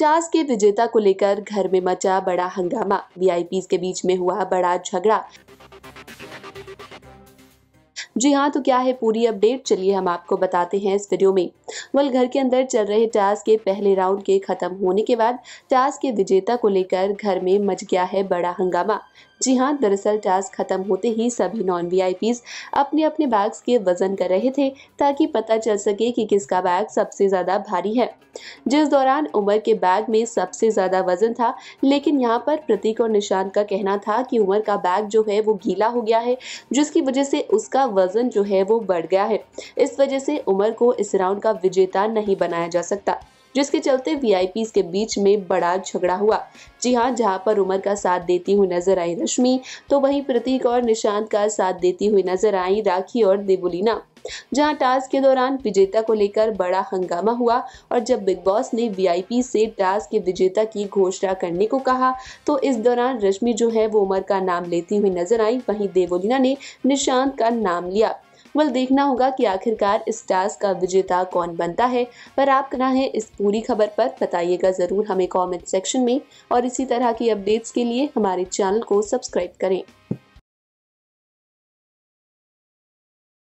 task के विजेता को लेकर घर में मचा बड़ा हंगामा वी के बीच में हुआ बड़ा झगड़ा जी हाँ तो क्या है पूरी अपडेट चलिए हम आपको बताते हैं इस वीडियो में वल घर के अंदर चल रहे टास्क के पहले राउंड के खत्म होने के बाद टास्क के विजेता को लेकर घर में मच गया है बड़ा हंगामा जी हाँ दरअसल टास्क खत्म होते ही सभी नॉन वी अपने अपने बैग्स के वजन कर रहे थे ताकि पता चल सके कि किसका बैग सबसे ज्यादा भारी है जिस दौरान उमर के बैग में सबसे ज्यादा वजन था लेकिन यहाँ पर प्रतीक और निशांत का कहना था कि उमर का बैग जो है वो गीला हो गया है जिसकी वजह से उसका वजन जो है वो बढ़ गया है इस वजह से उमर को इस राउंड का विजेता नहीं बनाया जा सकता जिसके चलते वी के बीच में बड़ा झगड़ा हुआ जी हाँ जहाँ पर उमर का साथ देती हुई नजर आई रश्मि तो वहीं प्रतीक और निशांत का साथ देती हुई नजर आई राखी और देवुलीना जहां टास्क के दौरान विजेता को लेकर बड़ा हंगामा हुआ और जब बिग बॉस ने वीआईपी से टास्क के विजेता की घोषणा करने को कहा तो इस दौरान रश्मि जो है वो उमर का नाम लेती हुई नजर आई वहीं देवोलिना ने निशांत का नाम लिया वल देखना होगा कि आखिरकार इस टास्क का विजेता कौन बनता है पर आप कहना है इस पूरी खबर पर बताइएगा ज़रूर हमें कमेंट सेक्शन में और इसी तरह की अपडेट्स के लिए हमारे चैनल को सब्सक्राइब करें